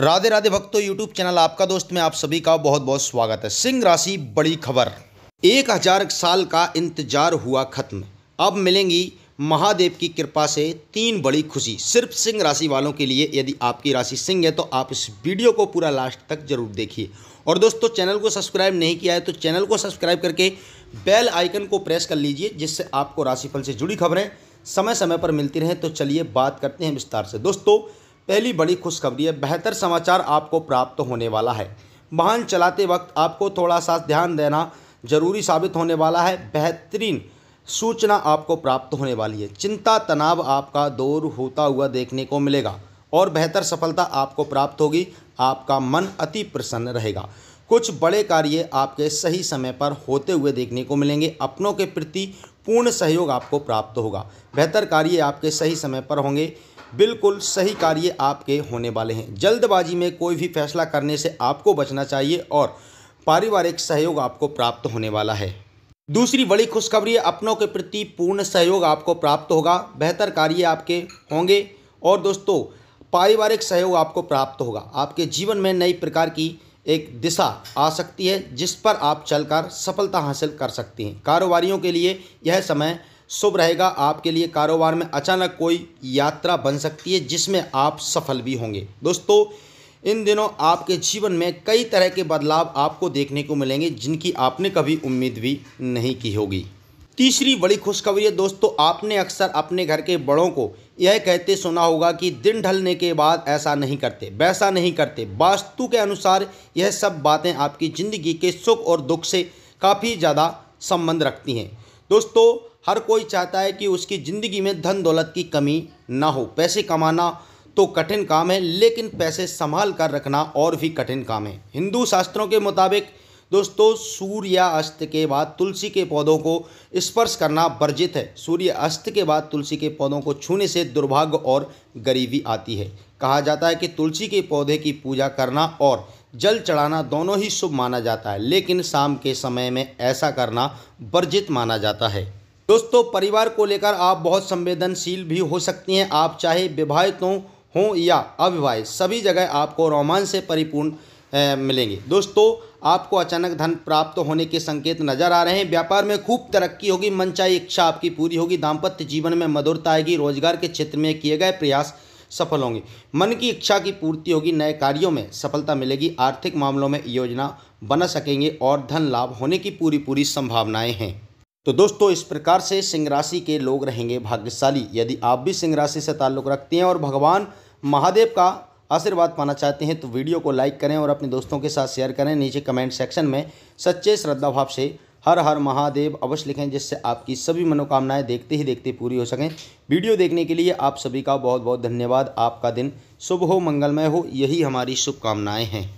राधे राधे भक्तों YouTube channel आपका दोस्त में आप सभी का बहुत बहुत स्वागत है सिंह राशि बड़ी खबर एक हजार साल का इंतजार हुआ खत्म अब मिलेंगी महादेव की कृपा से तीन बड़ी खुशी सिर्फ सिंह राशि वालों के लिए यदि आपकी राशि सिंह है तो आप इस वीडियो को पूरा लास्ट तक जरूर देखिए और दोस्तों चैनल को सब्सक्राइब नहीं किया है तो चैनल को सब्सक्राइब करके बेल आइकन को प्रेस कर लीजिए जिससे आपको राशिफल से जुड़ी खबरें समय समय पर मिलती रहें तो चलिए बात करते हैं विस्तार से दोस्तों पहली बड़ी खुशखबरी है बेहतर समाचार आपको प्राप्त होने वाला है वाहन चलाते वक्त आपको थोड़ा सा ध्यान देना जरूरी साबित होने वाला है बेहतरीन सूचना आपको प्राप्त होने वाली है चिंता तनाव आपका दूर होता हुआ देखने को मिलेगा और बेहतर सफलता आपको प्राप्त होगी आपका मन अति प्रसन्न रहेगा कुछ बड़े कार्य आपके सही समय पर होते हुए देखने को मिलेंगे अपनों के प्रति पूर्ण सहयोग आपको प्राप्त होगा बेहतर कार्य आपके सही समय पर होंगे बिल्कुल सही कार्य आपके होने वाले हैं जल्दबाजी में कोई भी फैसला करने से आपको बचना चाहिए और पारिवारिक सहयोग आपको प्राप्त होने वाला है दूसरी बड़ी खुशखबरी अपनों के प्रति पूर्ण सहयोग आपको प्राप्त होगा बेहतर कार्य आपके होंगे और दोस्तों पारिवारिक सहयोग आपको प्राप्त होगा आपके जीवन में नई प्रकार की एक दिशा आ सकती है जिस पर आप चलकर सफलता हासिल कर सकते हैं कारोबारियों के लिए यह समय शुभ रहेगा आपके लिए कारोबार में अचानक कोई यात्रा बन सकती है जिसमें आप सफल भी होंगे दोस्तों इन दिनों आपके जीवन में कई तरह के बदलाव आपको देखने को मिलेंगे जिनकी आपने कभी उम्मीद भी नहीं की होगी तीसरी बड़ी खुशखबरी है दोस्तों आपने अक्सर अपने घर के बड़ों को यह कहते सुना होगा कि दिन ढलने के बाद ऐसा नहीं करते वैसा नहीं करते वास्तु के अनुसार यह सब बातें आपकी ज़िंदगी के सुख और दुख से काफ़ी ज़्यादा संबंध रखती हैं दोस्तों हर कोई चाहता है कि उसकी ज़िंदगी में धन दौलत की कमी ना हो पैसे कमाना तो कठिन काम है लेकिन पैसे संभाल कर रखना और भी कठिन काम है हिंदू शास्त्रों के मुताबिक दोस्तों अस्त के बाद तुलसी के पौधों को स्पर्श करना वर्जित है सूर्य अस्त के बाद तुलसी के पौधों को छूने से दुर्भाग्य और गरीबी आती है कहा जाता है कि तुलसी के पौधे की पूजा करना और जल चढ़ाना दोनों ही शुभ माना जाता है लेकिन शाम के समय में ऐसा करना वर्जित माना जाता है दोस्तों परिवार को लेकर आप बहुत संवेदनशील भी हो सकती हैं आप चाहे विवाहित हों या अविवाहित सभी जगह आपको रोमांच से परिपूर्ण मिलेंगे दोस्तों आपको अचानक धन प्राप्त होने के संकेत नजर आ रहे हैं व्यापार में खूब तरक्की होगी मनचाही इच्छा आपकी पूरी होगी दाम्पत्य जीवन में मधुरता आएगी रोजगार के क्षेत्र में किए गए प्रयास सफल होंगे मन की इच्छा की पूर्ति होगी नए कार्यों में सफलता मिलेगी आर्थिक मामलों में योजना बना सकेंगे और धन लाभ होने की पूरी पूरी संभावनाएं हैं तो दोस्तों इस प्रकार से सिंह राशि के लोग रहेंगे भाग्यशाली यदि आप भी सिंह राशि से ताल्लुक़ रखते हैं और भगवान महादेव का आशीर्वाद पाना चाहते हैं तो वीडियो को लाइक करें और अपने दोस्तों के साथ शेयर करें नीचे कमेंट सेक्शन में सच्चे श्रद्धा भाव से हर हर महादेव अवश्य लिखें जिससे आपकी सभी मनोकामनाएं देखते ही देखते पूरी हो सकें वीडियो देखने के लिए आप सभी का बहुत बहुत धन्यवाद आपका दिन शुभ हो मंगलमय हो यही हमारी शुभकामनाएँ हैं